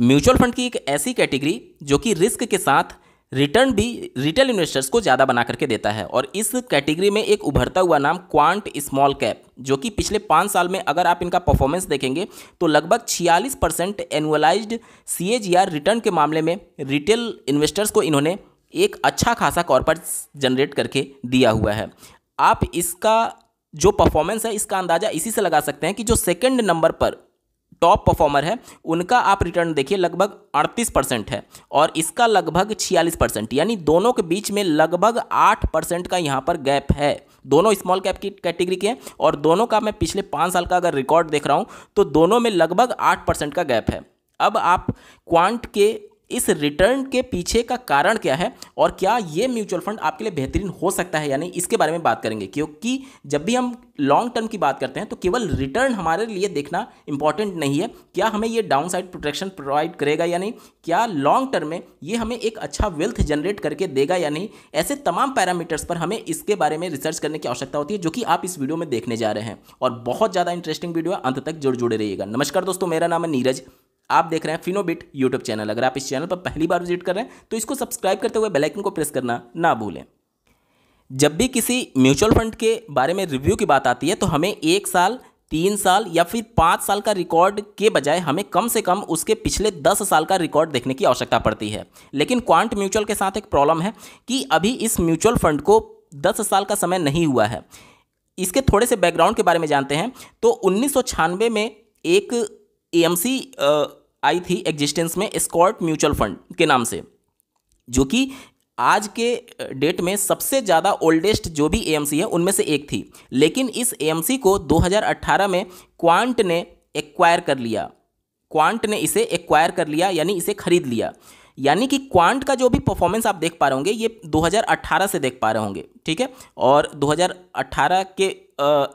mutual fund की एक ऐसी कैटेगरी जो कि रिस्क के साथ रिटर्न भी रिटेल इन्वेस्टर्स को ज़्यादा बना करके देता है और इस कैटेगरी में एक उभरता हुआ नाम क्वांट स्मॉल कैप जो कि पिछले पाँच साल में अगर आप इनका परफॉर्मेंस देखेंगे तो लगभग 46 परसेंट एनुअलाइज्ड सी रिटर्न के मामले में रिटेल इन्वेस्टर्स को इन्होंने एक अच्छा खासा कॉर्पोरेट जनरेट करके दिया हुआ है आप इसका जो परफॉर्मेंस है इसका अंदाज़ा इसी से लगा सकते हैं कि जो सेकेंड नंबर पर टॉप परफॉर्मर है उनका आप रिटर्न देखिए लगभग 38 परसेंट है और इसका लगभग 46 परसेंट यानी दोनों के बीच में लगभग 8 परसेंट का यहाँ पर गैप है दोनों स्मॉल कैप की कैटेगरी के हैं और दोनों का मैं पिछले पाँच साल का अगर रिकॉर्ड देख रहा हूँ तो दोनों में लगभग आठ परसेंट का गैप है अब आप क्वांट के इस रिटर्न के पीछे का कारण क्या है और क्या ये म्यूचुअल फंड आपके लिए बेहतरीन हो सकता है यानी इसके बारे में बात करेंगे क्योंकि जब भी हम लॉन्ग टर्म की बात करते हैं तो केवल रिटर्न हमारे लिए देखना इंपॉर्टेंट नहीं है क्या हमें ये डाउन साइड प्रोटेक्शन प्रोवाइड करेगा या नहीं क्या लॉन्ग टर्म में ये हमें एक अच्छा वेल्थ जनरेट करके देगा या नहीं ऐसे तमाम पैरामीटर्स पर हमें इसके बारे में रिसर्च करने की आवश्यकता होती है जो कि आप इस वीडियो में देखने जा रहे हैं और बहुत ज़्यादा इंटरेस्टिंग वीडियो अंत तक जुड़ जुड़े रहिएगा नमस्कार दोस्तों मेरा नाम है नीरज आप देख रहे हैं फिनोबिट यूट्यूब चैनल अगर आप इस चैनल पर पहली बार विजिट कर रहे हैं तो इसको सब्सक्राइब करते हुए बेलाइकन को प्रेस करना ना भूलें जब भी किसी म्यूचुअल फंड के बारे में रिव्यू की बात आती है तो हमें एक साल तीन साल या फिर पाँच साल का रिकॉर्ड के बजाय हमें कम से कम उसके पिछले दस साल का रिकॉर्ड देखने की आवश्यकता पड़ती है लेकिन क्वांट म्यूचुअल के साथ एक प्रॉब्लम है कि अभी इस म्यूचुअल फंड को दस साल का समय नहीं हुआ है इसके थोड़े से बैकग्राउंड के बारे में जानते हैं तो उन्नीस में एक एएमसी आई थी एग्जिस्टेंस में स्कॉट म्यूचुअल फंड के नाम से जो कि आज के डेट में सबसे ज़्यादा ओल्डेस्ट जो भी एएमसी है उनमें से एक थी लेकिन इस एएमसी को 2018 में क्वांट ने एक्वायर कर लिया क्वांट ने इसे एक्वायर कर लिया यानी इसे खरीद लिया यानी कि क्वांट का जो भी परफॉर्मेंस आप देख पा रहे होंगे ये 2018 से देख पा रहे होंगे ठीक है और 2018 के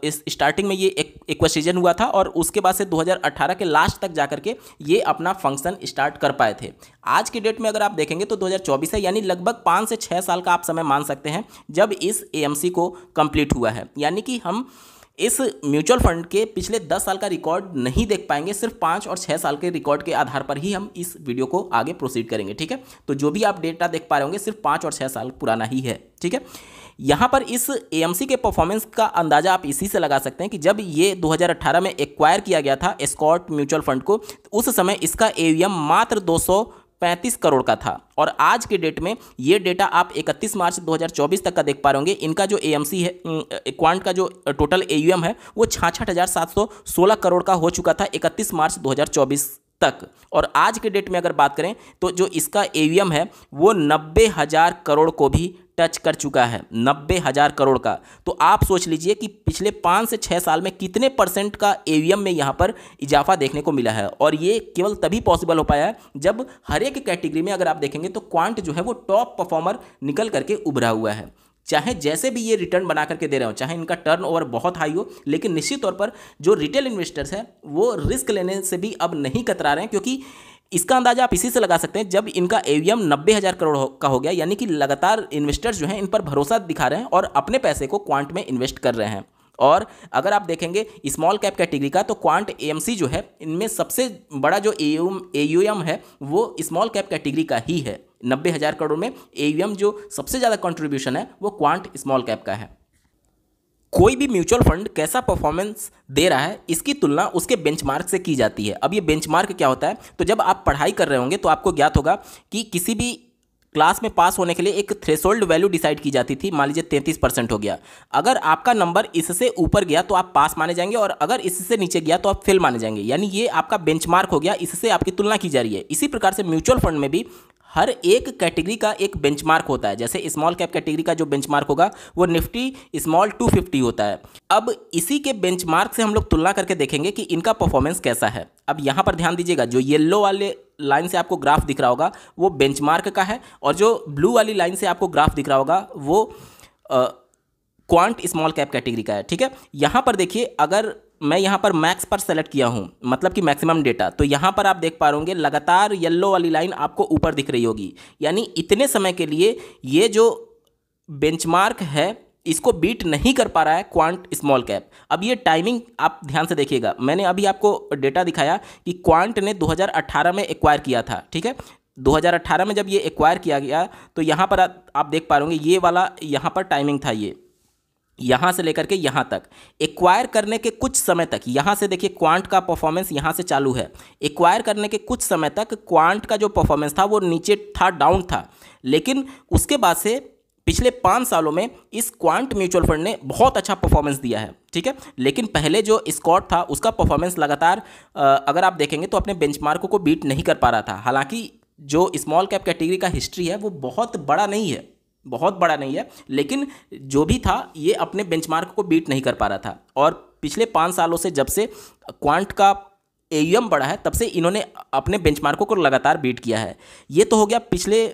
इस स्टार्टिंग में ये एक एक्वा सीजन हुआ था और उसके बाद से 2018 के लास्ट तक जा के ये अपना फंक्शन स्टार्ट कर पाए थे आज की डेट में अगर आप देखेंगे तो 2024 है यानी लगभग पाँच से छः साल का आप समय मान सकते हैं जब इस ए को कम्प्लीट हुआ है यानी कि हम इस म्यूचुअल फंड के पिछले दस साल का रिकॉर्ड नहीं देख पाएंगे सिर्फ पाँच और छः साल के रिकॉर्ड के आधार पर ही हम इस वीडियो को आगे प्रोसीड करेंगे ठीक है तो जो भी आप डेटा देख पा रहे होंगे सिर्फ पाँच और छः साल पुराना ही है ठीक है यहाँ पर इस ए के परफॉर्मेंस का अंदाज़ा आप इसी से लगा सकते हैं कि जब ये 2018 में एक्वायर किया गया था स्कॉट म्यूचुअल फंड को उस समय इसका ए मात्र पैंतीस करोड़ का था और आज के डेट में ये डेटा आप 31 मार्च 2024 तक का देख पा रहे होंगे इनका जो एएमसी है क्वांट का जो टोटल एयूएम है वो छाछठ करोड़ का हो चुका था 31 मार्च 2024 तक और आज के डेट में अगर बात करें तो जो इसका एवीएम है वो नब्बे हज़ार करोड़ को भी टच कर चुका है नब्बे हज़ार करोड़ का तो आप सोच लीजिए कि पिछले पाँच से छः साल में कितने परसेंट का एवीएम में यहाँ पर इजाफा देखने को मिला है और ये केवल तभी पॉसिबल हो पाया है जब हर एक कैटेगरी में अगर आप देखेंगे तो क्वांट जो है वो टॉप परफॉर्मर निकल करके उभरा हुआ है चाहे जैसे भी ये रिटर्न बना करके दे रहे हो चाहे इनका टर्न ओवर बहुत हाई हो लेकिन निश्चित तौर पर जो रिटेल इन्वेस्टर्स हैं वो रिस्क लेने से भी अब नहीं कतरा रहे हैं क्योंकि इसका अंदाजा आप इसी से लगा सकते हैं जब इनका एवीएम नब्बे हज़ार करोड़ का हो गया यानी कि लगातार इन्वेस्टर्स जो हैं इन पर भरोसा दिखा रहे हैं और अपने पैसे को क्वांट में इन्वेस्ट कर रहे हैं और अगर आप देखेंगे स्मॉल कैप कैटेगरी का तो क्वांट एएमसी जो है इनमें सबसे बड़ा जो एयूएम है वो स्मॉल कैप कैटेगरी का ही है नब्बे हज़ार करोड़ में एयूएम जो सबसे ज़्यादा कंट्रीब्यूशन है वो क्वांट स्मॉल कैप का है कोई भी म्यूचुअल फंड कैसा परफॉर्मेंस दे रहा है इसकी तुलना उसके बेंचमार्क से की जाती है अब ये बेंचमार्क क्या होता है तो जब आप पढ़ाई कर रहे होंगे तो आपको ज्ञात होगा कि किसी भी क्लास में पास होने के लिए एक थ्रेशोल्ड वैल्यू डिसाइड की जाती थी मान लीजिए तैंतीस परसेंट हो गया अगर आपका नंबर इससे ऊपर गया तो आप पास माने जाएंगे और अगर इससे नीचे गया तो आप फेल माने जाएंगे यानी ये आपका बेंचमार्क हो गया इससे आपकी तुलना की जा रही है इसी प्रकार से म्यूचुअल फंड में भी हर एक कैटेगरी का एक बेंचमार्क होता है जैसे स्मॉल कैप कैटेगरी का जो बेंचमार्क होगा वो निफ्टी स्मॉल 250 होता है अब इसी के बेंचमार्क से हम लोग तुलना करके देखेंगे कि इनका परफॉर्मेंस कैसा है अब यहाँ पर ध्यान दीजिएगा जो येल्लो वाले लाइन से आपको ग्राफ दिख रहा होगा वो बेंचमार्क का है और जो ब्लू वाली लाइन से आपको ग्राफ दिख रहा होगा वो क्वांट स्मॉल कैप कैटेगरी का है ठीक है यहाँ पर देखिए अगर मैं यहाँ पर मैक्स पर सेलेक्ट किया हूँ मतलब कि मैक्सिमम डेटा तो यहाँ पर आप देख पा रहे लगातार येल्लो वाली लाइन आपको ऊपर दिख रही होगी यानी इतने समय के लिए ये जो बेंचमार्क है इसको बीट नहीं कर पा रहा है क्वांट स्मॉल कैप अब ये टाइमिंग आप ध्यान से देखिएगा मैंने अभी आपको डेटा दिखाया कि क्वांट ने 2018 में एक्वायर किया था ठीक है 2018 में जब ये एक्वायर किया गया तो यहाँ पर आप देख पा रहे होंगे ये वाला यहाँ पर टाइमिंग था ये यहाँ से लेकर के यहाँ तक एक्वायर करने के कुछ समय तक यहाँ से देखिए क्वांट का परफॉर्मेंस यहाँ से चालू है एक्वायर करने के कुछ समय तक क्वांट का जो परफॉर्मेंस था वो नीचे था डाउन था लेकिन उसके बाद से पिछले पाँच सालों में इस क्वांट म्यूचुअल फंड ने बहुत अच्छा परफॉर्मेंस दिया है ठीक है लेकिन पहले जो स्कॉट था उसका परफॉर्मेंस लगातार अगर आप देखेंगे तो अपने बेंचमार्क को बीट नहीं कर पा रहा था हालांकि जो स्मॉल कैप कैटेगरी का हिस्ट्री है वो बहुत बड़ा नहीं है बहुत बड़ा नहीं है लेकिन जो भी था ये अपने बेंचमार्क को बीट नहीं कर पा रहा था और पिछले पाँच सालों से जब से क्वांट का एयूएम बढ़ा है तब से इन्होंने अपने बेंचमार्कों को लगातार बीट किया है ये तो हो गया पिछले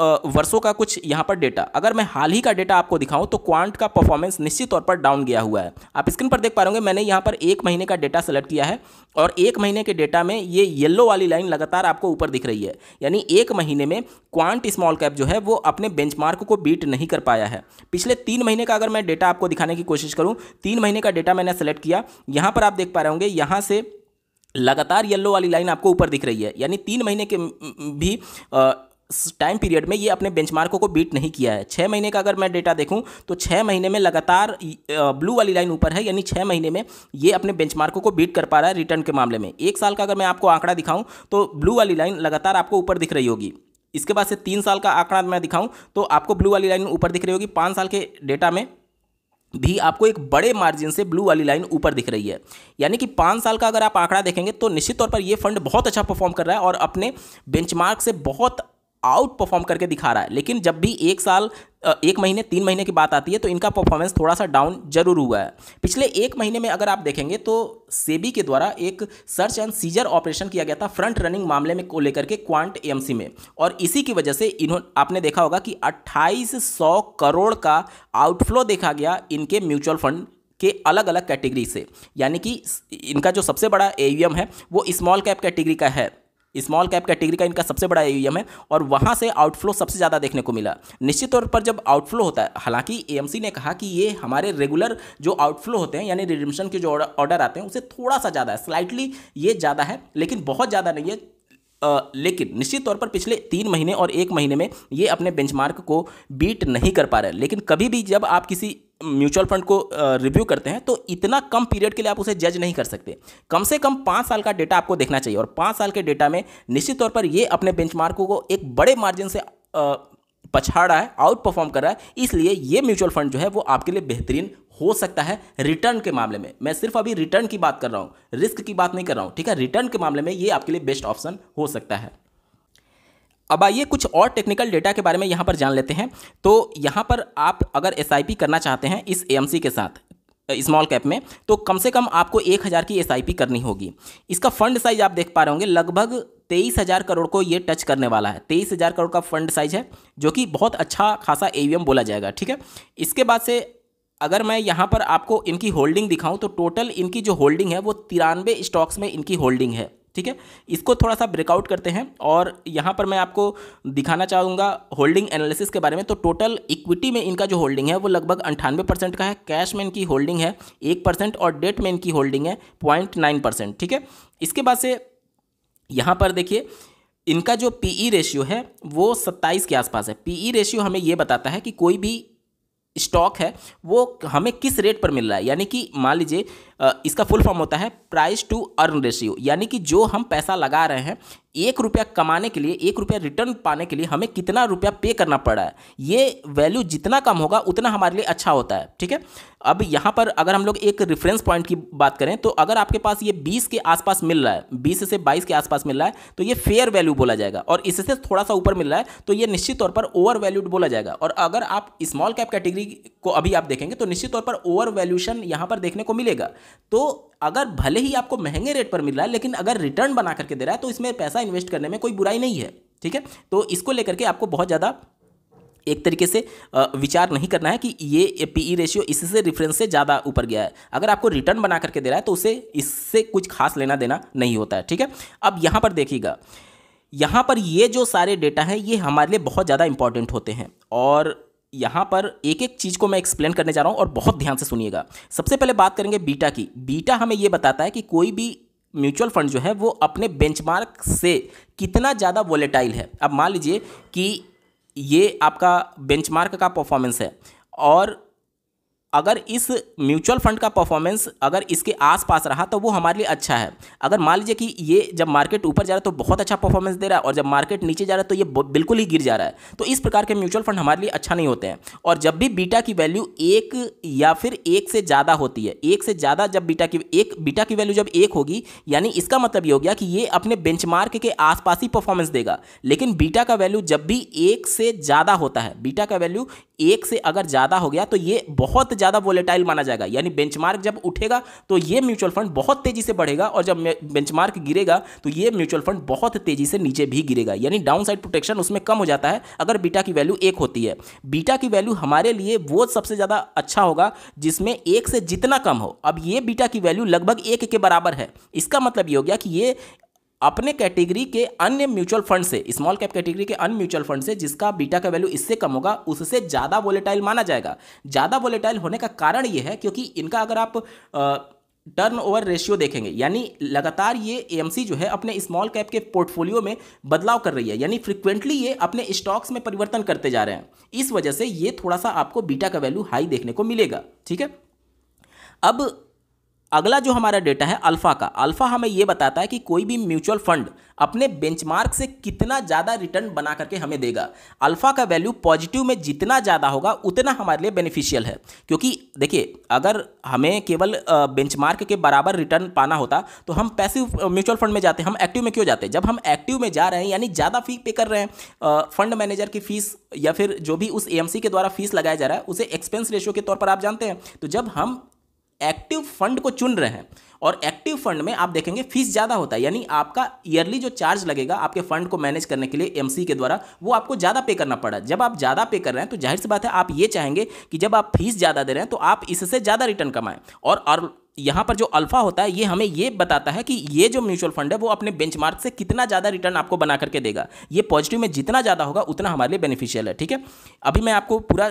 वर्षों का कुछ यहाँ पर डेटा अगर मैं हाल ही का डेटा आपको दिखाऊं तो क्वांट का परफॉर्मेंस निश्चित तौर पर डाउन गया हुआ है आप स्क्रीन पर देख पा रहे मैंने यहाँ पर एक महीने का डेटा सेलेक्ट किया है और एक महीने के डेटा में ये येलो वाली लाइन लगातार आपको ऊपर दिख रही है यानी एक महीने में क्वांट स्मॉल कैप जो है वो अपने बेंचमार्क को बीट नहीं कर पाया है पिछले तीन महीने का अगर मैं डेटा आपको दिखाने की कोशिश करूँ तीन महीने का डेटा मैंने सेलेक्ट किया यहाँ पर आप देख पा रहे होंगे यहाँ से लगातार येलो वाली लाइन आपको ऊपर दिख रही है यानी तीन महीने के भी टाइम पीरियड में ये अपने बेंचमार्कों को बीट नहीं किया है छः महीने का अगर मैं डेटा देखूं तो छः महीने में लगातार ब्लू वाली लाइन ऊपर है यानी छः महीने में ये अपने बेंचमार्कों को बीट कर पा रहा है रिटर्न के मामले में एक साल का अगर मैं आपको आंकड़ा दिखाऊं तो ब्लू वाली लाइन लगातार आपको ऊपर दिख रही होगी इसके बाद से तीन साल का आंकड़ा मैं दिखाऊँ तो आपको ब्लू वाली लाइन ऊपर दिख रही होगी पाँच साल के डेटा में भी आपको एक बड़े मार्जिन से ब्लू वाली लाइन ऊपर दिख रही है यानी कि पाँच साल का अगर आप आंकड़ा देखेंगे तो निश्चित तौर पर यह फंड बहुत अच्छा परफॉर्म कर रहा है और अपने बेंचमार्क से बहुत आउट परफॉर्म करके दिखा रहा है लेकिन जब भी एक साल एक महीने तीन महीने की बात आती है तो इनका परफॉर्मेंस थोड़ा सा डाउन जरूर हुआ है पिछले एक महीने में अगर आप देखेंगे तो सेबी के द्वारा एक सर्च एंड सीजर ऑपरेशन किया गया था फ्रंट रनिंग मामले में को लेकर के क्वांट एएमसी में और इसी की वजह से इन्हों आपने देखा होगा कि अट्ठाईस करोड़ का आउटफ्लो देखा गया इनके म्यूचुअल फंड के अलग अलग कैटेगरी से यानी कि इनका जो सबसे बड़ा ए है वो स्मॉल कैप कैटेगरी का है स्मॉल कैप कैटेगरी का इनका सबसे बड़ा एम है और वहाँ से आउटफ्लो सबसे ज़्यादा देखने को मिला निश्चित तौर पर जब आउटफ्लो होता है हालांकि ए ने कहा कि ये हमारे रेगुलर जो आउटफ्लो होते हैं यानी रिडिमशन के जो ऑर्डर आते हैं उसे थोड़ा सा ज़्यादा है स्लाइटली ये ज़्यादा है लेकिन बहुत ज़्यादा नहीं है आ, लेकिन निश्चित तौर पर पिछले तीन महीने और एक महीने में ये अपने बेंचमार्क को बीट नहीं कर पा रहे लेकिन कभी भी जब आप किसी म्यूचुअल फंड को रिव्यू करते हैं तो इतना कम पीरियड के लिए आप उसे जज नहीं कर सकते कम से कम पाँच साल का डेटा आपको देखना चाहिए और पाँच साल के डेटा में निश्चित तौर पर ये अपने बेंच को एक बड़े मार्जिन से पछाड़ा है आउट परफॉर्म कर रहा है इसलिए ये म्यूचुअल फंड जो है वो आपके लिए बेहतरीन हो सकता है रिटर्न के मामले में मैं सिर्फ अभी रिटर्न की बात कर रहा हूँ रिस्क की बात नहीं कर रहा हूँ ठीक है रिटर्न के मामले में ये आपके लिए बेस्ट ऑप्शन हो सकता है अब आइए कुछ और टेक्निकल डेटा के बारे में यहाँ पर जान लेते हैं तो यहाँ पर आप अगर एस करना चाहते हैं इस ए के साथ स्मॉल कैप में तो कम से कम आपको एक हज़ार की एस करनी होगी इसका फंड साइज आप देख पा रहे होंगे लगभग तेईस हज़ार करोड़ को ये टच करने वाला है तेईस हज़ार करोड़ का फंड साइज है जो कि बहुत अच्छा खासा ए बोला जाएगा ठीक है इसके बाद से अगर मैं यहाँ पर आपको इनकी होल्डिंग दिखाऊं तो टोटल इनकी जो होल्डिंग है वो तिरानवे स्टॉक्स में इनकी होल्डिंग है ठीक है इसको थोड़ा सा ब्रेकआउट करते हैं और यहाँ पर मैं आपको दिखाना चाहूँगा होल्डिंग एनालिसिस के बारे में तो टोटल इक्विटी में इनका जो होल्डिंग है वो लगभग अंठानवे परसेंट का है कैश में इनकी होल्डिंग है एक परसेंट और डेट में इनकी होल्डिंग है पॉइंट नाइन परसेंट ठीक है इसके बाद से यहाँ पर देखिए इनका जो पीई रेशियो e है वो सत्ताईस के आसपास है पीई रेशियो e हमें ये बताता है कि कोई भी स्टॉक है वो हमें किस रेट पर मिल रहा है यानी कि मान लीजिए इसका फुल फॉर्म होता है प्राइस टू अर्न रेशियो यानी कि जो हम पैसा लगा रहे हैं एक रुपया कमाने के लिए एक रुपया रिटर्न पाने के लिए हमें कितना रुपया पे करना पड़ रहा है ये वैल्यू जितना कम होगा उतना हमारे लिए अच्छा होता है ठीक है अब यहाँ पर अगर हम लोग एक रेफरेंस पॉइंट की बात करें तो अगर आपके पास ये 20 के आसपास मिल रहा है 20 से 22 के आसपास मिल रहा है तो ये फेयर वैल्यू बोला जाएगा और इससे थोड़ा सा ऊपर मिल रहा है तो ये निश्चित तौर पर ओवर वैल्यूड बोला जाएगा और अगर आप स्मॉल कैप कैटेगरी को अभी आप देखेंगे तो निश्चित तौर पर ओवर वैल्यूशन यहाँ पर देखने को मिलेगा तो अगर भले ही आपको महंगे रेट पर मिल रहा है लेकिन अगर रिटर्न बना करके दे रहा है तो इसमें पैसा इन्वेस्ट करने में कोई बुराई नहीं है ठीक है तो इसको लेकर के आपको बहुत ज़्यादा एक तरीके से विचार नहीं करना है कि ये पी ई रेशियो इससे रिफरेंस से ज़्यादा ऊपर गया है अगर आपको रिटर्न बना करके दे रहा है तो उसे इससे कुछ खास लेना देना नहीं होता है ठीक है अब यहाँ पर देखिएगा यहाँ पर ये जो सारे डेटा हैं ये हमारे लिए बहुत ज़्यादा इंपॉर्टेंट होते हैं और यहाँ पर एक एक चीज़ को मैं एक्सप्लेन करने जा रहा हूँ और बहुत ध्यान से सुनिएगा सबसे पहले बात करेंगे बीटा की बीटा हमें ये बताता है कि कोई भी म्यूचुअल फंड जो है वो अपने बेंचमार्क से कितना ज़्यादा वॉलेटाइल है अब मान लीजिए कि ये आपका बेंचमार्क का परफॉर्मेंस है और अगर इस म्यूचुअल फंड का परफॉर्मेंस अगर इसके आसपास रहा तो वो हमारे लिए अच्छा है अगर मान लीजिए कि ये जब मार्केट ऊपर जा रहा है तो बहुत अच्छा परफॉर्मेंस दे रहा है और जब मार्केट नीचे जा रहा है तो ये बिल्कुल ही गिर जा रहा है तो इस प्रकार के म्यूचुअल फंड हमारे लिए अच्छा नहीं होते हैं और जब भी बीटा की वैल्यू एक या फिर एक से ज़्यादा होती है एक से ज़्यादा जब बीटा की एक बीटा की वैल्यू जब एक होगी यानी इसका मतलब ये हो गया कि ये अपने बेंचमार्क के आसपास ही परफॉर्मेंस देगा लेकिन बीटा का वैल्यू जब भी एक से ज़्यादा होता है बीटा का वैल्यू एक से अगर ज़्यादा हो गया तो ये बहुत ज़्यादा वोलेटाइल माना जाएगा यानी बेंचमार्क जब उठेगा तो ये म्यूचुअल फंड बहुत तेज़ी से बढ़ेगा और जब बेंचमार्क गिरेगा तो ये म्यूचुअल फंड बहुत तेज़ी से नीचे भी गिरेगा यानी डाउन साइड प्रोटेक्शन उसमें कम हो जाता है अगर बीटा की वैल्यू एक होती है बीटा की वैल्यू हमारे लिए वो सबसे ज़्यादा अच्छा होगा जिसमें एक से जितना कम हो अब ये बीटा की वैल्यू लगभग एक के बराबर है इसका मतलब ये हो गया कि ये अपने कैटेगरी के अन्य म्यूचुअल फंड से स्मॉल कैप कैटेगरी के अन्य म्यूचुअल फंड से जिसका बीटा का वैल्यू इससे कम होगा उससे ज़्यादा वोलेटाइल माना जाएगा ज़्यादा वोलेटाइल होने का कारण यह है क्योंकि इनका अगर आप टर्न ओवर रेशियो देखेंगे यानी लगातार ये ए जो है अपने स्मॉल कैप के पोर्टफोलियो में बदलाव कर रही है यानी फ्रिक्वेंटली ये अपने स्टॉक्स में परिवर्तन करते जा रहे हैं इस वजह से ये थोड़ा सा आपको बीटा का वैल्यू हाई देखने को मिलेगा ठीक है अब अगला जो हमारा डेटा है अल्फ़ा का अल्फ़ा हमें यह बताता है कि कोई भी म्यूचुअल फंड अपने बेंचमार्क से कितना ज़्यादा रिटर्न बना करके हमें देगा अल्फ़ा का वैल्यू पॉजिटिव में जितना ज़्यादा होगा उतना हमारे लिए बेनिफिशियल है क्योंकि देखिए अगर हमें केवल बेंचमार्क के बराबर रिटर्न पाना होता तो हम पैसिव म्यूचुअल फंड में जाते हम एक्टिव में क्यों जाते जब हम एक्टिव में जा रहे हैं यानी ज़्यादा फ़ी पे कर रहे हैं फंड मैनेजर की फ़ीस या फिर जो भी उस एएमसी के द्वारा फीस लगाया जा रहा है उसे एक्सपेंस रेशियो के तौर पर आप जानते हैं तो जब हम एक्टिव फंड को चुन रहे हैं और एक्टिव फंड में आप देखेंगे फीस ज़्यादा होता है यानी आपका ईयरली जो चार्ज लगेगा आपके फंड को मैनेज करने के लिए एमसी के द्वारा वो आपको ज़्यादा पे करना पड़ा जब आप ज़्यादा पे कर रहे हैं तो जाहिर सी बात है आप ये चाहेंगे कि जब आप फीस ज़्यादा दे रहे हैं तो आप इससे ज़्यादा रिटर्न कमाएं और, और यहाँ पर जो अल्फा होता है ये हमें ये बताता है कि ये जो म्यूचुअल फंड है वो अपने बेंचमार्क से कितना ज़्यादा रिटर्न आपको बना करके देगा ये पॉजिटिव में जितना ज़्यादा होगा उतना हमारे लिए बेनिफिशियल है ठीक है अभी मैं आपको पूरा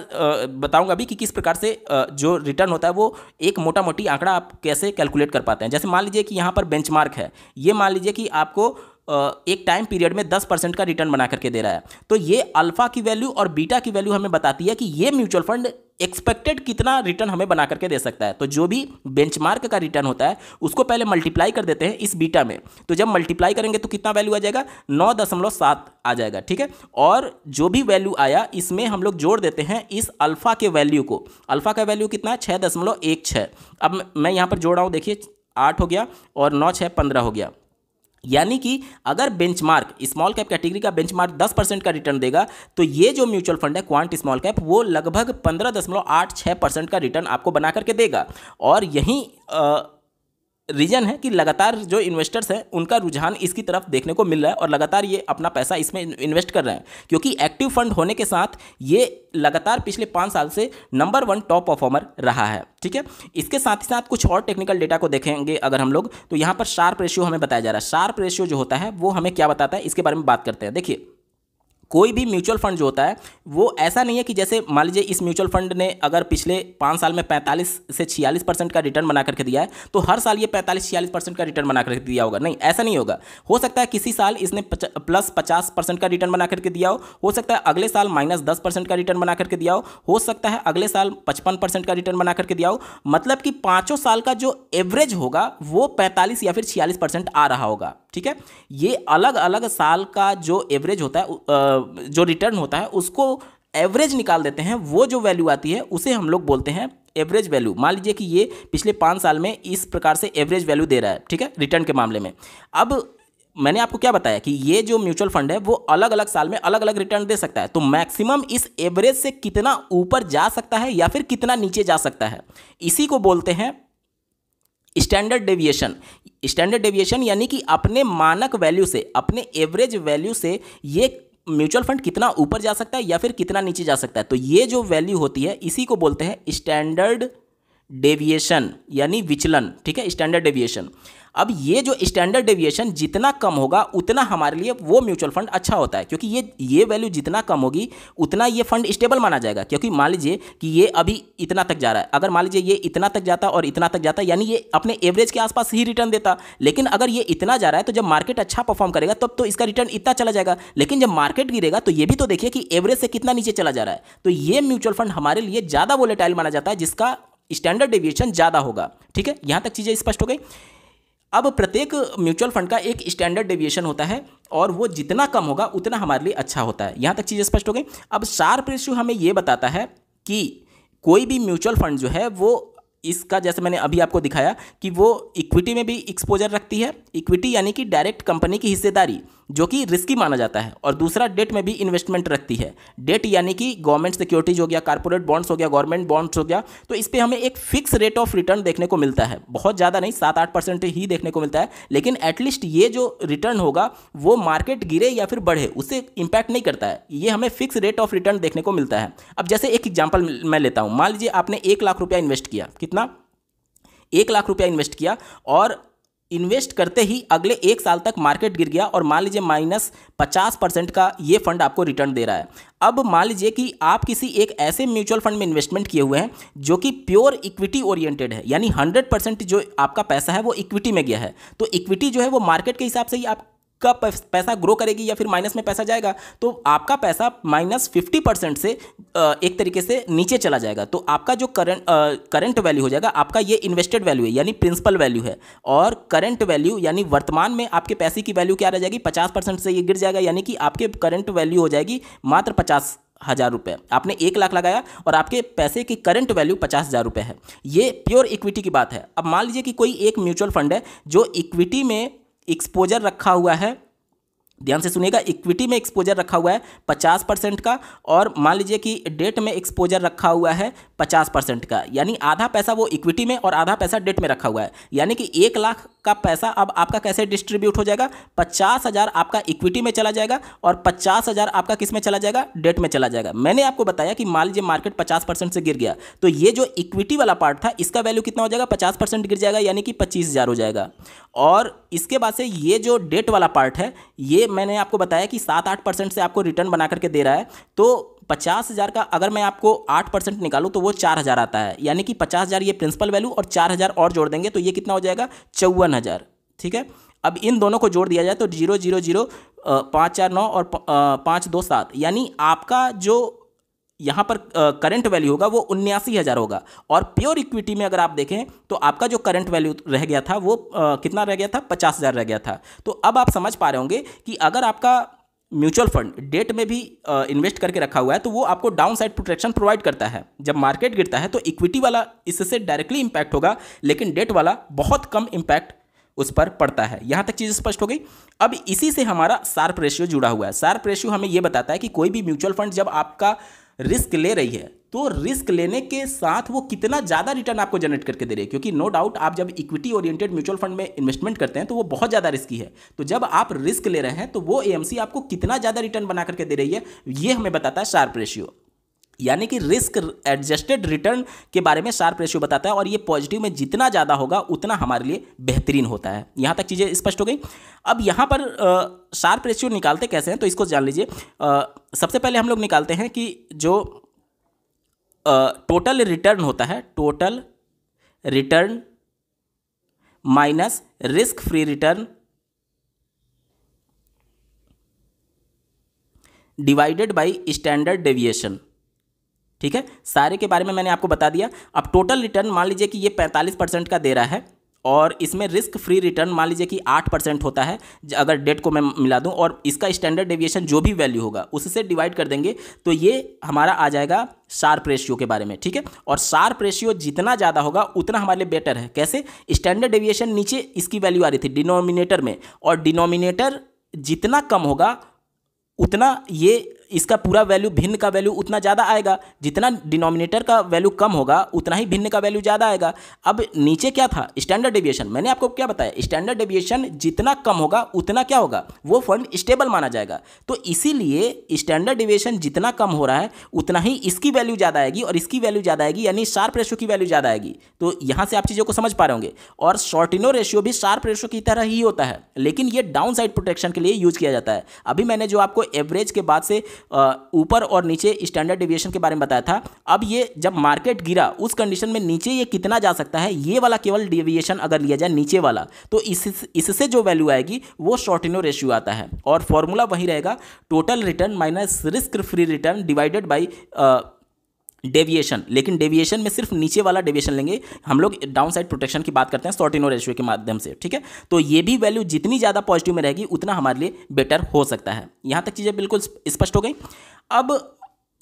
बताऊंगा अभी कि किस प्रकार से जो रिटर्न होता है वो एक मोटा मोटी आंकड़ा आप कैसे कैलकुलेट कर पाते हैं जैसे मान लीजिए कि यहाँ पर बेंचमार्क है ये मान लीजिए कि आपको एक टाइम पीरियड में दस परसेंट का रिटर्न बना करके दे रहा है तो ये अल्फा की वैल्यू और बीटा की वैल्यू हमें बताती है कि ये म्यूचुअल फंड एक्सपेक्टेड कितना रिटर्न हमें बना करके दे सकता है तो जो भी बेंचमार्क का रिटर्न होता है उसको पहले मल्टीप्लाई कर देते हैं इस बीटा में तो जब मल्टीप्लाई करेंगे तो कितना वैल्यू आ जाएगा नौ दशमलव सात आ जाएगा ठीक है और जो भी वैल्यू आया इसमें हम लोग जोड़ देते हैं इस अल्फ़ा के वैल्यू को अल्फ़ा का वैल्यू कितना है छः दशमलव एक छः अब मैं यहाँ पर जोड़ रहा हूँ देखिए आठ हो गया और नौ छः पंद्रह हो गया यानी कि अगर बेंचमार्क स्मॉल कैप कैटेगरी का बेंचमार्क 10 परसेंट का रिटर्न देगा तो ये जो म्यूचुअल फंड है क्वांट स्मॉल कैप वो लगभग पंद्रह दशमलव आठ छः परसेंट का रिटर्न आपको बना करके देगा और यहीं रीज़न है कि लगातार जो इन्वेस्टर्स हैं उनका रुझान इसकी तरफ देखने को मिल रहा है और लगातार ये अपना पैसा इसमें इन्वेस्ट कर रहे हैं क्योंकि एक्टिव फंड होने के साथ ये लगातार पिछले पाँच साल से नंबर वन टॉप परफॉर्मर रहा है ठीक है इसके साथ ही साथ कुछ और टेक्निकल डेटा को देखेंगे अगर हम लोग तो यहाँ पर शार्प रेशियो हमें बताया जा रहा है शार्प रेशियो जो होता है वो हमें क्या बताता है इसके बारे में बात करते हैं देखिए कोई भी म्यूचुअल फंड जो होता है वो ऐसा नहीं है कि जैसे मान लीजिए इस म्यूचुअल फंड ने अगर पिछले पाँच साल में पैंतालीस से छियालीस परसेंट का रिटर्न बना करके दिया है तो हर साल ये पैंतालीस छियालीस परसेंट का रिटर्न बना करके दिया होगा नहीं ऐसा नहीं होगा हो सकता है किसी साल इसने प्लस पचास परसेंट का रिटर्न बना करके दिया हो हो सकता है अगले साल माइनस दस परसेंट का रिटर्न बना करके दिया हो हो सकता है अगले साल पचपन परसेंट का रिटर्न बना करके दिया हो मतलब कि पाँचों साल का जो एवरेज होगा वो पैंतालीस या फिर छियालीस परसेंट आ रहा होगा ठीक है ये अलग अलग साल का जो एवरेज होता है जो रिटर्न होता है उसको एवरेज निकाल देते हैं वो जो वैल्यू आती है उसे हम लोग बोलते हैं एवरेज वैल्यू मान लीजिए कि ये पिछले पाँच साल में इस प्रकार से एवरेज वैल्यू दे रहा है ठीक है रिटर्न के मामले में अब मैंने आपको क्या बताया कि ये जो म्यूचुअल फंड है वो अलग अलग साल में अलग अलग रिटर्न दे सकता है तो मैक्सिमम इस एवरेज से कितना ऊपर जा सकता है या फिर कितना नीचे जा सकता है इसी को बोलते हैं स्टैंडर्ड डेविएशन स्टैंडर्ड डेविएशन यानी कि अपने मानक वैल्यू से अपने एवरेज वैल्यू से ये म्यूचुअल फंड कितना ऊपर जा सकता है या फिर कितना नीचे जा सकता है तो ये जो वैल्यू होती है इसी को बोलते हैं स्टैंडर्ड डेविएशन यानी विचलन ठीक है स्टैंडर्ड डेविएशन अब ये जो स्टैंडर्ड डेविएशन जितना कम होगा उतना हमारे लिए वो म्यूचुअल फंड अच्छा होता है क्योंकि ये ये वैल्यू जितना कम होगी उतना ये फंड स्टेबल माना जाएगा क्योंकि मान लीजिए कि ये अभी इतना तक जा रहा है अगर मान लीजिए ये इतना तक जाता और इतना तक जाता यानी ये अपने एवरेज के आसपास ही रिटर्न देता लेकिन अगर ये इतना जा रहा है तो जब मार्केट अच्छा परफॉर्म करेगा तब तो, तो इसका रिटर्न इतना चला जाएगा लेकिन जब मार्केट गिरेगा तो ये भी तो देखिए कि एवरेज से कितना नीचे चला जा रहा है तो ये म्यूचुअल फंड हमारे लिए ज़्यादा वोलेटाइल माना जाता है जिसका स्टैंडर्ड डेविएशन ज़्यादा होगा ठीक है यहाँ तक चीज़ें स्पष्ट हो गई अब प्रत्येक म्यूचुअल फंड का एक स्टैंडर्ड डेविएशन होता है और वो जितना कम होगा उतना हमारे लिए अच्छा होता है यहाँ तक चीज़ें स्पष्ट हो गई अब शार्प रेशियो हमें ये बताता है कि कोई भी म्यूचुअल फंड जो है वो इसका जैसे मैंने अभी आपको दिखाया कि वो इक्विटी में भी एक्सपोजर रखती है इक्विटी यानी कि डायरेक्ट कंपनी की हिस्सेदारी जो कि रिस्की माना जाता है और दूसरा डेट में भी इन्वेस्टमेंट रखती है डेट यानी कि गवर्नमेंट सिक्योरिटीज हो गया कारपोरेट बॉन्ड्स हो गया गवर्नमेंट बॉन्ड्स हो गया तो इस पर हमें एक फिक्स रेट ऑफ रिटर्न देखने को मिलता है बहुत ज़्यादा नहीं सात आठ परसेंट ही देखने को मिलता है लेकिन एटलीस्ट ये जो रिटर्न होगा वो मार्केट गिरे या फिर बढ़े उससे इम्पैक्ट नहीं करता है ये हमें फिक्स रेट ऑफ रिटर्न देखने को मिलता है अब जैसे एक एग्जाम्पल मैं लेता हूँ मान लीजिए आपने एक लाख रुपया इन्वेस्ट किया कितना कितना एक लाख रुपया इन्वेस्ट किया और इन्वेस्ट करते ही अगले एक साल तक मार्केट गिर गया और मान लीजिए माइनस पचास परसेंट का ये फंड आपको रिटर्न दे रहा है अब मान लीजिए कि आप किसी एक ऐसे म्यूचुअल फंड में इन्वेस्टमेंट किए हुए हैं जो कि प्योर इक्विटी ओरिएंटेड है यानी हंड्रेड परसेंट जो आपका पैसा है वो इक्विटी में गया है तो इक्विटी जो है वो मार्केट के हिसाब से ही आप का पैसा ग्रो करेगी या फिर माइनस में पैसा जाएगा तो आपका पैसा माइनस फिफ्टी परसेंट से एक तरीके से नीचे चला जाएगा तो आपका जो करंट करंट वैल्यू हो जाएगा आपका ये इन्वेस्टेड वैल्यू है यानी प्रिंसिपल वैल्यू है और करंट वैल्यू यानी वर्तमान में आपके पैसे की वैल्यू क्या रह जाएगी पचास परसेंट से ये गिर जाएगा यानी कि आपके करंट वैल्यू हो जाएगी मात्र पचास हज़ार रुपये आपने एक लाख लगाया और आपके पैसे की करंट वैल्यू पचास हज़ार रुपये है ये प्योर इक्विटी की बात है अब मान लीजिए कि कोई एक म्यूचुअल फंड है जो इक्विटी में एक्सपोजर रखा हुआ है ध्यान से सुनिएगा इक्विटी में एक्सपोजर रखा हुआ है पचास परसेंट का और मान लीजिए कि डेट में एक्सपोजर रखा हुआ है पचास परसेंट का यानी आधा पैसा वो इक्विटी में और आधा पैसा डेट में रखा हुआ है यानी कि एक लाख का पैसा अब आपका कैसे डिस्ट्रीब्यूट हो जाएगा पचास हज़ार आपका इक्विटी में चला जाएगा और पचास हज़ार आपका किस में चला जाएगा डेट में चला जाएगा मैंने आपको बताया कि मान लीजिए मार्केट पचास परसेंट से गिर गया तो ये जो इक्विटी वाला पार्ट था इसका वैल्यू कितना हो जाएगा पचास परसेंट गिर जाएगा यानी कि पच्चीस हज़ार हो जाएगा और इसके बाद से ये जो डेट वाला पार्ट है ये मैंने आपको बताया कि सात आठ परसेंट से आपको रिटर्न बना करके दे रहा है तो पचास हज़ार का अगर मैं आपको आठ परसेंट निकालूँ तो वो चार हज़ार आता है यानी कि पचास हज़ार ये प्रिंसिपल वैल्यू और चार हज़ार और जोड़ देंगे तो ये कितना हो जाएगा चौवन हज़ार ठीक है अब इन दोनों को जोड़ दिया जाए तो जीरो जीरो जीरो पाँच चार नौ और पाँच दो सात यानी आपका जो यहाँ पर करंट वैल्यू होगा वो उन्यासी हज़ार होगा और प्योर इक्विटी में अगर आप देखें तो आपका जो करंट वैल्यू रह गया था वो आ, कितना रह गया था पचास हज़ार रह गया था तो अब आप समझ पा रहे होंगे कि अगर आपका म्यूचुअल फंड डेट में भी इन्वेस्ट करके रखा हुआ है तो वो आपको डाउन साइड प्रोटेक्शन प्रोवाइड करता है जब मार्केट गिरता है तो इक्विटी वाला इससे डायरेक्टली इंपैक्ट होगा लेकिन डेट वाला बहुत कम इम्पैक्ट उस पर पड़ता है यहाँ तक चीज़ स्पष्ट हो गई अब इसी से हमारा सार्प रेशियो जुड़ा हुआ है सार्प रेशियो हमें यह बताता है कि कोई भी म्यूचुअल फंड जब आपका रिस्क ले रही है तो रिस्क लेने के साथ वो कितना ज़्यादा रिटर्न आपको जनरेट करके दे रही है क्योंकि नो डाउट आप जब इक्विटी ओरिएंटेड म्यूचुअल फंड में इन्वेस्टमेंट करते हैं तो वो बहुत ज़्यादा रिस्की है तो जब आप रिस्क ले रहे हैं तो वो एएमसी आपको कितना ज़्यादा रिटर्न बना करके दे रही है ये हमें बताता है शार्प रेशियो यानी कि रिस्क एडजस्टेड रिटर्न के बारे में शार्प रेशियो बताता है और ये पॉजिटिव में जितना ज़्यादा होगा उतना हमारे लिए बेहतरीन होता है यहाँ तक चीज़ें स्पष्ट हो गई अब यहाँ पर शार्प रेशियो निकालते कैसे हैं तो इसको जान लीजिए सबसे पहले हम लोग निकालते हैं कि जो टोटल रिटर्न होता है total return minus risk free return divided by standard deviation ठीक है सारे के बारे में मैंने आपको बता दिया अब टोटल रिटर्न मान लीजिए कि ये पैंतालीस परसेंट का दे रहा है और इसमें रिस्क फ्री रिटर्न मान लीजिए कि आठ परसेंट होता है अगर डेट को मैं मिला दूं और इसका स्टैंडर्ड डेविएशन जो भी वैल्यू होगा उससे डिवाइड कर देंगे तो ये हमारा आ जाएगा शार्प रेशियो के बारे में ठीक है और शार्प रेशियो जितना ज़्यादा होगा उतना हमारे लिए बेटर है कैसे स्टैंडर्ड डेविएशन नीचे इसकी वैल्यू आ रही थी डिनोमिनेटर में और डिनोमिनेटर जितना कम होगा उतना ये इसका पूरा वैल्यू भिन्न का वैल्यू उतना ज़्यादा आएगा जितना डिनोमिनेटर का वैल्यू कम होगा उतना ही भिन्न का वैल्यू ज़्यादा आएगा अब नीचे क्या था स्टैंडर्ड डेविएशन मैंने आपको क्या बताया स्टैंडर्ड डेविएशन जितना कम होगा उतना क्या होगा वो फंड स्टेबल माना जाएगा तो इसीलिए स्टैंडर्ड डेविएशन जितना कम हो रहा है उतना ही इसकी वैल्यू ज़्यादा आएगी और इसकी वैल्यू ज़्यादा आएगी यानी शार्प रेशो की वैल्यू ज़्यादा आएगी तो यहाँ से आप चीज़ों को समझ पा रहे होंगे और शॉर्टिनो रेशियो भी शार्प रेशो की तरह ही होता है लेकिन ये डाउन साइड प्रोटेक्शन के लिए यूज किया जाता है अभी मैंने जो आपको एवरेज के बाद से ऊपर और नीचे स्टैंडर्ड डिविएशन के बारे में बताया था अब ये जब मार्केट गिरा उस कंडीशन में नीचे ये कितना जा सकता है ये वाला केवल डिविएशन अगर लिया जाए नीचे वाला तो इस इससे जो वैल्यू आएगी वो शॉर्टिनो रेशियो आता है और फॉर्मूला वही रहेगा total return minus risk free return divided by deviation लेकिन डेविएशन में सिर्फ नीचे वाला डेविएशन लेंगे हम लोग डाउन साइड प्रोटेक्शन की बात करते हैं शॉर्ट इनो रेशियो के माध्यम से ठीक है तो ये भी वैल्यू जितनी ज़्यादा पॉजिटिव में रहेगी उतना हमारे लिए बेटर हो सकता है यहाँ तक चीज़ें बिल्कुल स्पष्ट हो गई अब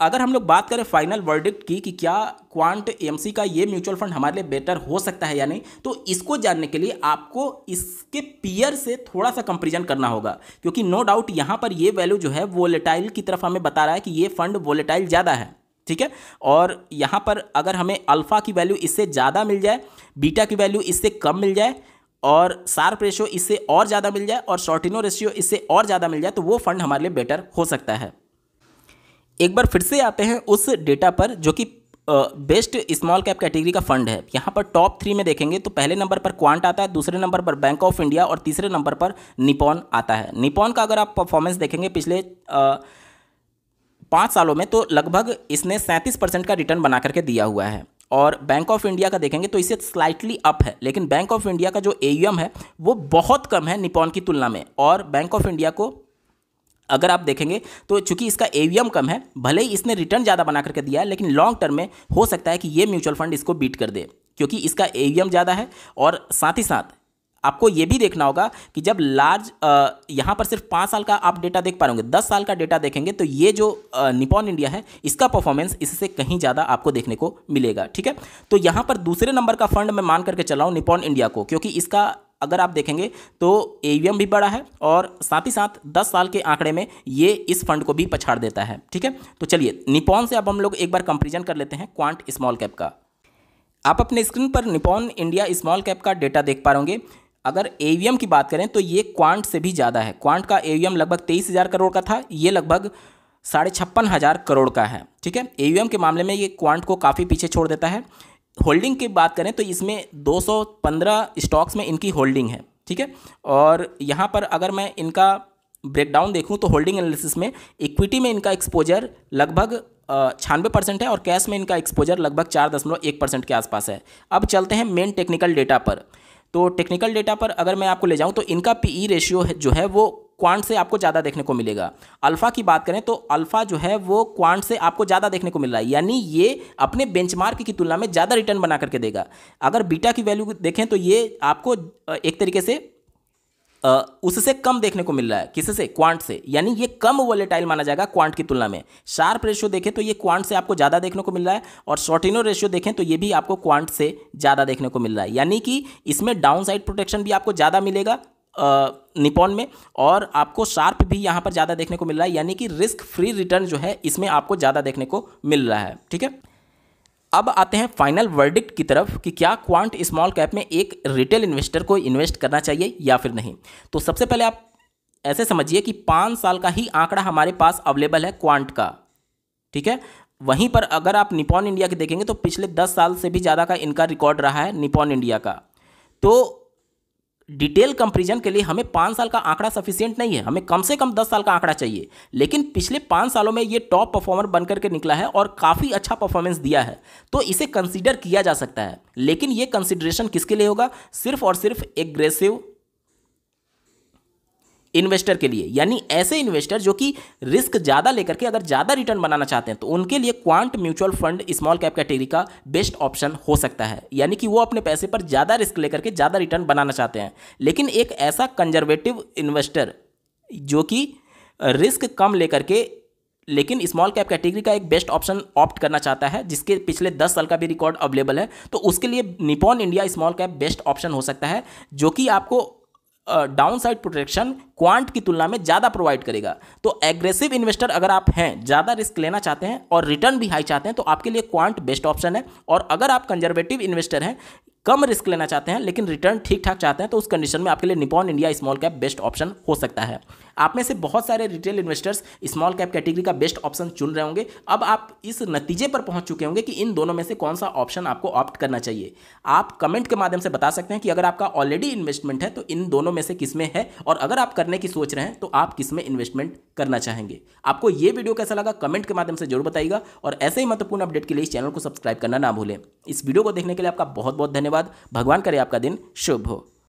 अगर हम लोग बात करें फाइनल वर्डिक्ट की कि क्या क्वांट एमसी का ये म्यूचुअल फंड हमारे लिए बेटर हो सकता है या नहीं तो इसको जानने के लिए आपको इसके पीयर से थोड़ा सा कंपेरिजन करना होगा क्योंकि नो डाउट यहाँ पर ये वैल्यू जो है वोलेटाइल की तरफ हमें बता रहा है कि ये फंड वोलेटाइल ज़्यादा है ठीक है और यहाँ पर अगर हमें अल्फ़ा की वैल्यू इससे ज़्यादा मिल जाए बीटा की वैल्यू इससे कम मिल जाए और सार्प रेशियो इससे और ज़्यादा मिल जाए और शॉर्टिनो रेशियो इससे और ज़्यादा मिल जाए तो वो फंड हमारे लिए बेटर हो सकता है एक बार फिर से आते हैं उस डेटा पर जो कि बेस्ट स्मॉल कैप कैटेगरी का फंड है यहाँ पर टॉप थ्री में देखेंगे तो पहले नंबर पर क्वांट आता है दूसरे नंबर पर बैंक ऑफ इंडिया और तीसरे नंबर पर निपॉन आता है निपॉन का अगर आप परफॉर्मेंस देखेंगे पिछले आ, पाँच सालों में तो लगभग इसने सैंतीस परसेंट का रिटर्न बना करके दिया हुआ है और बैंक ऑफ इंडिया का देखेंगे तो इसे स्लाइटली अप है लेकिन बैंक ऑफ इंडिया का जो ए है वो बहुत कम है निपॉन की तुलना में और बैंक ऑफ इंडिया को अगर आप देखेंगे तो चूंकि इसका ए कम है भले ही इसने रिटर्न ज़्यादा बना करके दिया है लेकिन लॉन्ग टर्म में हो सकता है कि ये म्यूचुअल फंड इसको बीट कर दे क्योंकि इसका ए ज़्यादा है और साथ ही साथ आपको ये भी देखना होगा कि जब लार्ज यहाँ पर सिर्फ पाँच साल का आप डेटा देख पा रहे होंगे दस साल का डेटा देखेंगे तो ये जो निपॉन इंडिया है इसका परफॉर्मेंस इससे कहीं ज़्यादा आपको देखने को मिलेगा ठीक है तो यहाँ पर दूसरे नंबर का फंड मैं मान करके चला हूँ निपॉन इंडिया को क्योंकि इसका अगर आप देखेंगे तो ए भी बड़ा है और साथ ही साथ 10 साल के आंकड़े में ये इस फंड को भी पछाड़ देता है ठीक है तो चलिए निपॉन से अब हम लोग एक बार कंपेरिजन कर लेते हैं क्वांट स्मॉल कैप का आप अपने स्क्रीन पर निपॉन इंडिया स्मॉल कैप का डेटा देख पा रहे अगर ए की बात करें तो ये क्वांट से भी ज़्यादा है क्वांट का ए लगभग तेईस हज़ार करोड़ का था ये लगभग साढ़े छप्पन हज़ार करोड़ का है ठीक है ए के मामले में ये क्वांट को काफ़ी पीछे छोड़ देता है होल्डिंग की बात करें तो इसमें 215 स्टॉक्स में इनकी होल्डिंग है ठीक है और यहाँ पर अगर मैं इनका ब्रेकडाउन देखूँ तो होल्डिंग एनालिसिस में इक्विटी में इनका एक्सपोजर लगभग छानवे परसेंट है और कैश में इनका एक्सपोजर लगभग चार दशमलव एक परसेंट के आसपास है अब चलते हैं मेन टेक्निकल डेटा पर तो टेक्निकल डेटा पर अगर मैं आपको ले जाऊँ तो इनका पी रेशियो e जो है वो क्वांट से आपको ज़्यादा देखने को मिलेगा अल्फ़ा की बात करें तो अल्फ़ा जो है वो क्वांट से आपको ज़्यादा देखने को मिल रहा है यानी ये अपने बेंचमार्क की तुलना में ज़्यादा रिटर्न बना करके देगा अगर बीटा की वैल्यू देखें तो ये आपको एक तरीके से उससे कम देखने को मिल रहा है किससे क्वांट से यानी ये कम वॉलेटाइल माना जाएगा क्वांट की तुलना में शार्प रेशियो देखें तो ये क्वांट से आपको ज़्यादा देखने को मिल रहा है और शॉर्टिनो रेशियो देखें तो ये भी आपको क्वांट से ज़्यादा देखने को मिल रहा है यानी कि इसमें डाउन साइड प्रोटेक्शन भी आपको ज़्यादा मिलेगा निपॉन में और आपको शार्प भी यहाँ पर ज़्यादा देखने को मिल रहा है यानी कि रिस्क फ्री रिटर्न जो है इसमें आपको ज़्यादा देखने को मिल रहा है ठीक है अब आते हैं फाइनल वर्डिक्ट की तरफ कि क्या क्वांट स्मॉल कैप में एक रिटेल इन्वेस्टर को इन्वेस्ट करना चाहिए या फिर नहीं तो सबसे पहले आप ऐसे समझिए कि पाँच साल का ही आंकड़ा हमारे पास अवेलेबल है क्वांट का ठीक है वहीं पर अगर आप निपॉन इंडिया के देखेंगे तो पिछले दस साल से भी ज़्यादा का इनका रिकॉर्ड रहा है निपॉन इंडिया का तो डिटेल कंपेरिजन के लिए हमें पाँच साल का आंकड़ा सफिशियंट नहीं है हमें कम से कम दस साल का आंकड़ा चाहिए लेकिन पिछले पाँच सालों में ये टॉप परफॉर्मर बनकर के निकला है और काफ़ी अच्छा परफॉर्मेंस दिया है तो इसे कंसिडर किया जा सकता है लेकिन ये कंसिडरेशन किसके लिए होगा सिर्फ और सिर्फ एग्रेसिव इन्वेस्टर के लिए यानी ऐसे इन्वेस्टर जो कि रिस्क ज़्यादा लेकर के अगर ज़्यादा रिटर्न बनाना चाहते हैं तो उनके लिए Quant mutual fund small cap category का बेस्ट ऑप्शन हो सकता है यानी कि वो अपने पैसे पर ज़्यादा रिस्क लेकर के ज़्यादा रिटर्न बनाना चाहते हैं लेकिन एक ऐसा कंजर्वेटिव इन्वेस्टर जो कि रिस्क कम लेकर के लेकिन स्मॉल कैप कैटेगरी का एक बेस्ट ऑप्शन ऑप्ट करना चाहता है जिसके पिछले 10 साल का भी रिकॉर्ड अवेलेबल है तो उसके लिए Nippon India small cap best option हो सकता है जो कि आपको डाउन साइड प्रोटेक्शन क्वांट की तुलना में ज़्यादा प्रोवाइड करेगा तो एग्रेसिव इन्वेस्टर अगर आप हैं ज़्यादा रिस्क लेना चाहते हैं और रिटर्न भी हाई चाहते हैं तो आपके लिए क्वांट बेस्ट ऑप्शन है और अगर आप कंजर्वेटिव इन्वेस्टर हैं कम रिस्क लेना चाहते हैं लेकिन रिटर्न ठीक ठाक चाहते हैं तो उस कंडीशन में आपके लिए Nippon India small cap best option हो सकता है आप में से बहुत सारे retail investors small cap category का बेस्ट ऑप्शन चुन रहे होंगे अब आप इस नतीजे पर पहुंच चुके होंगे कि इन दोनों में से कौन सा ऑप्शन आपको ऑप्ट करना चाहिए आप कमेंट के माध्यम से बता सकते हैं कि अगर आपका ऑलरेडी इन्वेस्टमेंट है तो इन दोनों में से किस में है और अगर आप करने की सोच रहे हैं तो आप किस में इन्वेस्टमेंट करना चाहेंगे आपको ये वीडियो कैसा लगा कमेंट के माध्यम से जरूर बताइएगा और ऐसे ही महत्वपूर्ण अपडेट के लिए इस चैनल को सब्सक्राइब करना ना भूलें इस वीडियो को देखने के लिए आपका बहुत बहुत धन्यवाद धन्यवाद भगवान करे आपका दिन शुभ हो